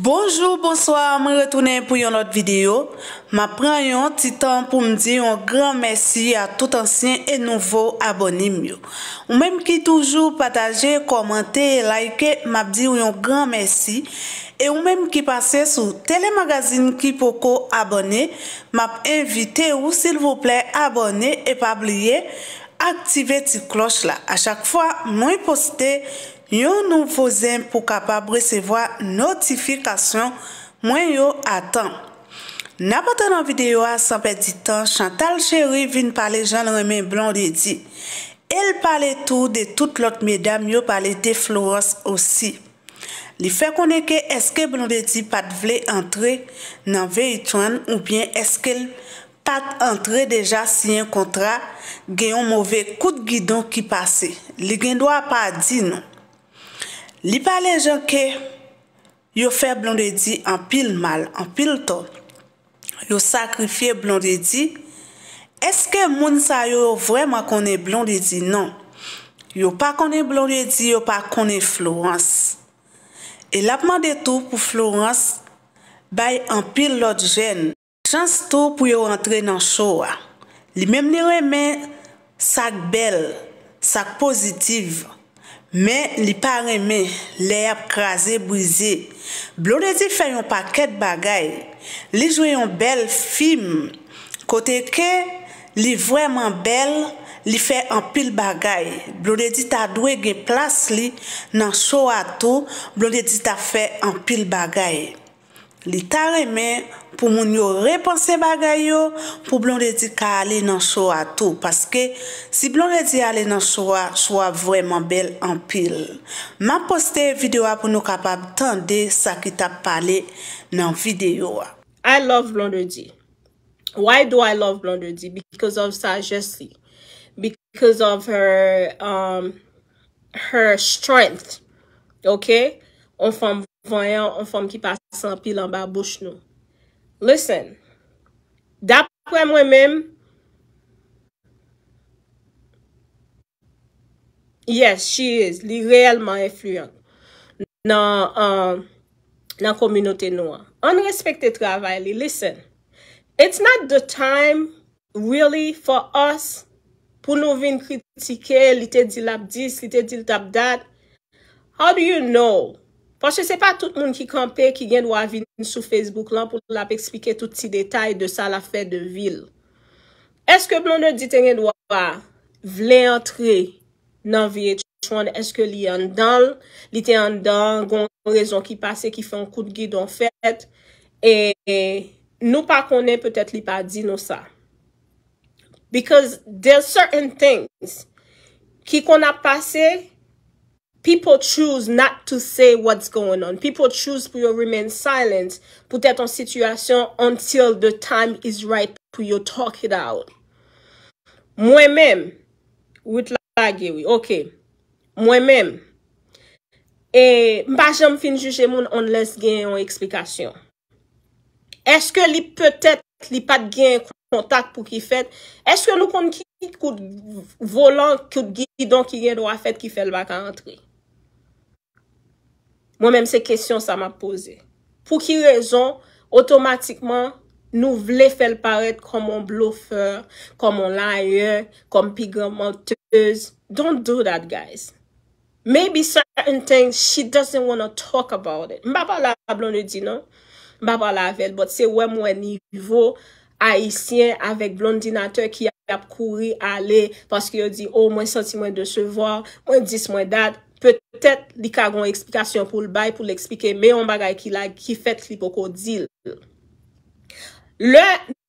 bonjou bonsoir mwen retounen pou yon lot videyo map pran yon titan pou mdi yon gran mersi a tout ansyen e nouvo abonim yon ou menm ki toujou pataje, komante, like, map di yon gran mersi e ou menm ki pase sou telemagazine ki poko abone map invite ou sil vople abone e pa bliye aktive ti kloch la a chak fwa mwen poste yon nou vozem pou kapab resevoa notifikasyon mwen yon atan. Napotan an videyo a sanpe ditan, Chantal Chéri vin pale jan remen Blondie Di. El pale tou de tout lot medam yon pale defloros osi. Li fe konenke eske Blondie Di pat vle entre nan ve itwan ou bien eske l pat entre deja si yon kontra genyon mouve kout gidon ki pase. Li gen do a pa di nou. Li pa le jen ke yo fe blondedi an pil mal, an pil to. Yo sakrifye blondedi. Eske moun sa yo vwema kone blondedi? Non. Yo pa kone blondedi, yo pa kone Florence. E lapman de tou pou Florence bay an pil lot jen. Chans tou pou yo rentre nan show a. Li mem li remen sak bel, sak pozitiv. Men li pa reme, le ap kraze buize. Blonedi fe yon paket bagay. Li zwe yon bel fim. Kote ke, li vweman bel, li fe anpil bagay. Blonedi ta dwe gen plas li nan so ato, blonedi ta fe anpil bagay. Li ta reme, blonedi ta dwe gen plas li nan so ato, blonedi ta fe anpil bagay. pou moun yo reponsen bagay yo, pou blonde di ka ale nan so a tou. Paske, si blonde di ale nan so a, so a vwèman bel an pil. Ma poste videyo a pou nou kapab tende sa ki ta pale nan videyo a. I love blonde di. Why do I love blonde di? Because of sa jesli. Because of um, her strength. Ok? On fwam vwanyan, on fwam ki pa san pil an ba bouch nou. Listen, dapwe mwemem, yes, she is, li reyelman efluyen nan um, kominote noua. An respekte travay li, listen, it's not the time really for us pou nou vin kritike, li te dilap dis, li te dil tap dat, how do you know? Boche se pa tout moun ki kampe ki gen dwa vin sou Facebook lan pou la pe eksplike tout si detay de sa la fè de vil. Eske blonde di ten gen dwa vle antre nan VH1 eske li an dan, li ten an dan, gon rezon ki pase ki fè an kout guide an fèt. E nou pa konen petèt li pa di nou sa. Because there are certain things ki kon ap pase... People choose not to say what's going on. People choose pou yo remain silent pou tèp ton situasyon until the time is right pou yo talk it out. Mwen men, wè t'la gewi, ok, mwen men, e mpa jèm fin juje moun an lès gen yon eksplikasyon. Eske li pè tèt li pat gen kontak pou ki fèt? Eske nou kon ki kout volan, kout gi don ki gen do a fèt ki fèl baka antri? Mwen menm se kestyon sa ma pose. Pou ki rezon, otomatikman nou vle fel paret komon blofer, komon laye, komon pigramoteuse. Don't do that guys. Maybe certain things she doesn't want to talk about it. Mba ba la blonde di nan? Mba ba la vel, but se wè mwen nivou, haisyen avèk blondinatè ki ap kouri, ale, paske yo di, oh mwen senti mwen de se vwa, mwen dis mwen dat, Petet li kagon eksplikasyon pou l bay pou l eksplike me yon bagay ki fet li poko dil. Le,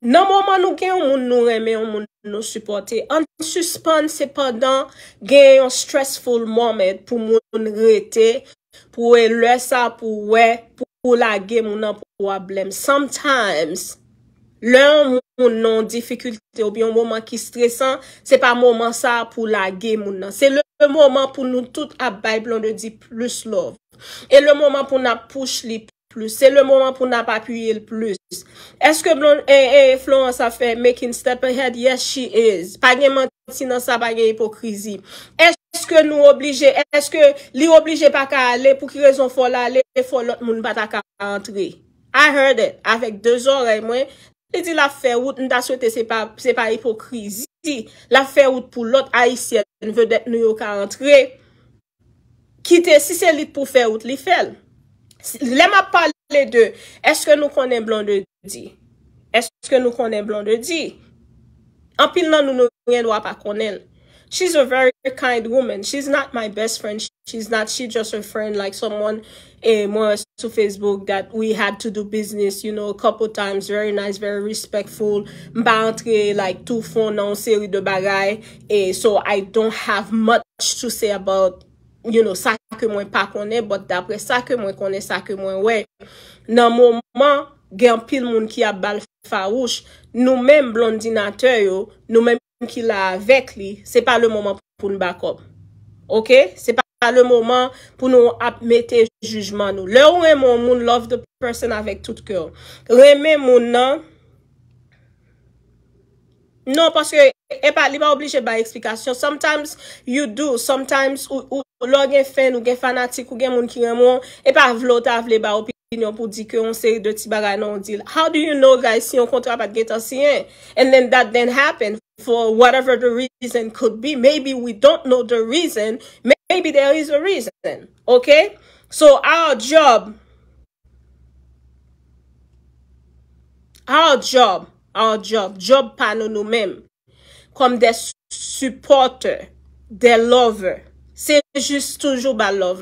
nan mouman nou gen yon moun nou reme, yon moun nou supporte. An suspens sepadan gen yon stressful moment pou moun nou rete, pou e lè sa pou wè, pou la gen moun an pou wablem. Sometimes, Le moun moun nan difikulte ou bi yon mouman ki stresan, se pa mouman sa pou la ge moun nan. Se le mouman pou nou tout abay blon de di plus lop. E le mouman pou nan pouche li plus. Se le mouman pou nan pa apuyil plus. Eske blon, e, e, e, Florence a fe making step ahead, yes she is. Pa gen manti nan sa bagye hipokrizi. Eske nou oblije, eske li oblije pa ka ale pou ki rezon fol ale, fol lot moun bataka a entre. I heard it, avek de zore mwen. Li di la fè wout, n da swete se pa hipokrizi. Li di la fè wout pou lot aisyen, n vè det nou yo ka antre. Kite, si se lit pou fè wout, li fel. Le ma pali le de, eske nou konen blon de di? Eske nou konen blon de di? An pil nan nou nou yen wap akonen. She's a very kind woman. She's not my best friend. She's not, she's just a friend like someone, eh, moi to Facebook that we had to do business you know, a couple times, very nice, very respectful, mpa entre like tou fon nan seri de bagay eh, so I don't have much to say about, you know, sa ke mwen pa kone, but dapre sa ke mwen kone, sa ke mwen wey. Nan mwen mwen, gen pil moun ki a bal farouche, nou men blondinatè yo, nou men ki la vek li, se pa le moment pou nou bakop. Ok? Se pa le moment pou nou apmete jujman nou. Le ou re moun moun love the person avek tout kyo? Re me moun nan? Non, eh, paske e pa li pa oblije ba eksplikasyon. Sometimes you do. Sometimes ou lò gen fen ou gen fanatik ou gen moun ki re moun e eh, pa vlot avle ba opinyon pou di kyo on se de ti bagay nan on dil. How do you know guys si yon kontra pat get ansyen? And then that then happen. for whatever the reason could be. Maybe we don't know the reason. Maybe there is a reason. Okay? So our job, our job, our job, job pa nous-mêmes, comme des supporters, supporter, lovers. lover, juste toujours ba love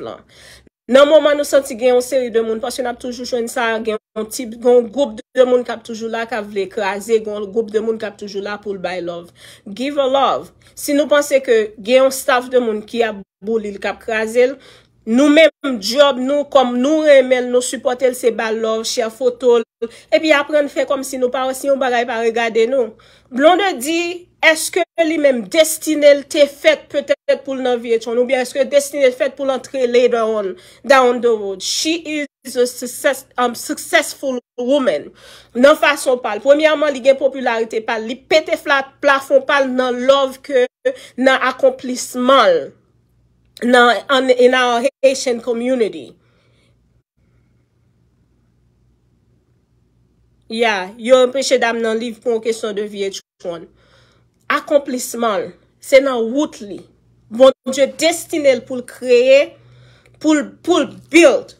Nan mouman nou santi gen yon seri de moun, pas yon ap toujou joun sa, gen yon tip, gen yon goup de moun kap toujou la kap vle ekraze, gen yon goup de moun kap toujou la pou l'bay love. Give a love. Si nou panse ke gen yon staff de moun ki ap bou l'il kap kraze l, nou men job nou kom nou remel nou supportel se bal love, share foto l, e pi apren fè kom si nou par si yon bagay pa regade nou. Blonde di... eske li menm destinelte fet petet pou nan vi etron ou bien eske destinelte fet pou lantre later on down the road. She is a um, successful woman. Nan fason pal. Premi anman li gen popularite pal. Li pete flat plafon pal nan love ke nan akomplismal nan in our Haitian community. Yeah, yo empeshe dam nan liv pou an kesyon de vi etron ou bien. akomplisman, se nan wout li. Bon, je destine pou l kreye, pou l build.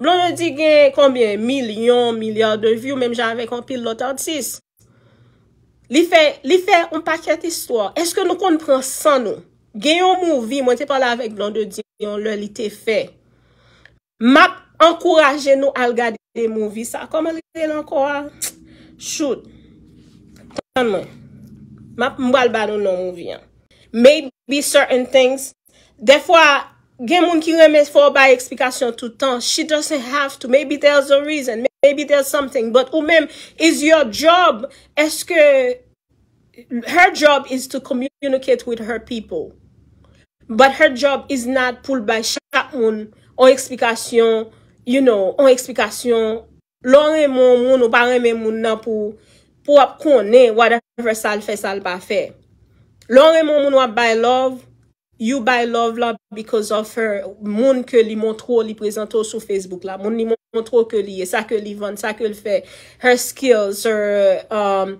Blonde di gen konbien, milyon, milyon de view, menm jan avek an pil lotantis. Li fe, li fe, un paket istwa. Eske nou konpren san nou? Gen yon mouvi, mwen te pala avek blonde di, yon l ite fe. Map, ankoraje nou al gade de mouvi sa. Koman l gade l anko a? Chou. Tan nou. Ma pou mwal bado nou moun vyen. Maybe certain things. Defwa gen moun ki reme for ba eksplikasyon toutan. She doesn't have to. Maybe there's a reason. Maybe there's something. But ou mem is your job. Eske her job is to communicate with her people. But her job is not pou l bay chak moun o eksplikasyon. You know, o eksplikasyon. Lou reme moun ou pa reme moun nan pou... pou ap konen, whatever sa l fe, sa l pa fe. Lou anre moun moun wap by love, you by love la, because of her, moun ke li moun tro li prezento sou Facebook la, moun li moun tro ke li, e sa ke li vande, sa ke li fe, her skills, her, um,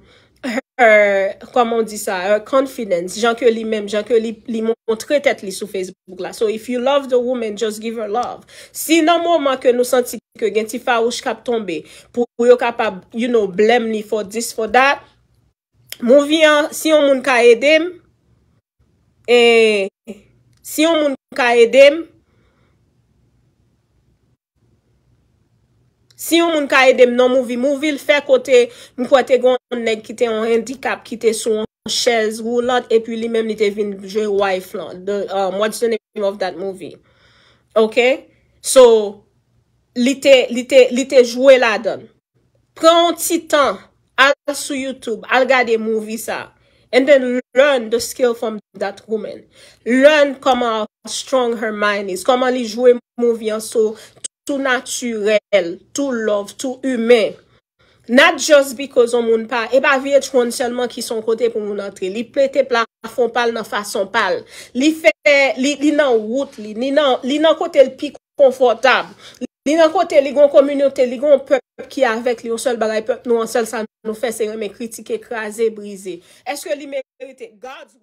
her, kwa moun di sa, her confidence, jan ke li mèm, jan ke li moun tre tet li sou Facebook la. So if you love the woman, just give her love. Si nan moun moun ke nou senti, Ke gen ti fawous kap tombe. Pou yo kap ap, you know, blem ni for this, for that. Mou vi an, si yon moun ka edem. E, si yon moun ka edem. Si yon moun ka edem nan mou vi. Mou vi l fe kote, mou kote gwen an ekite, an endikap, kite sou an chèz, ou lot. E pi li menm nite vin, jè waj flan. Mou waj jè nèm of that mou vi. Ok? So... li te, li te, li te jwe la don. Pren ti tan, al sou YouTube, al gade mouvi sa. And then, learn the skill from that woman. Learn koman strong her mind is. Koman li jwe mouvi an so, tout naturel, tout love, tout humen. Not just because o moun pa, e ba vie chwoun selman ki son kote pou moun antre. Li ple te plafon pal nan fason pal. Li fe, li nan wout li, li nan kote l pik konfortab. Li nan kote li gwen kominyon, li gwen pep ki avèk li yo sol bagay pep nou an sol san nou fè, se yon men kritik ekraze, brize. Eske li men kritik ekraze, brize.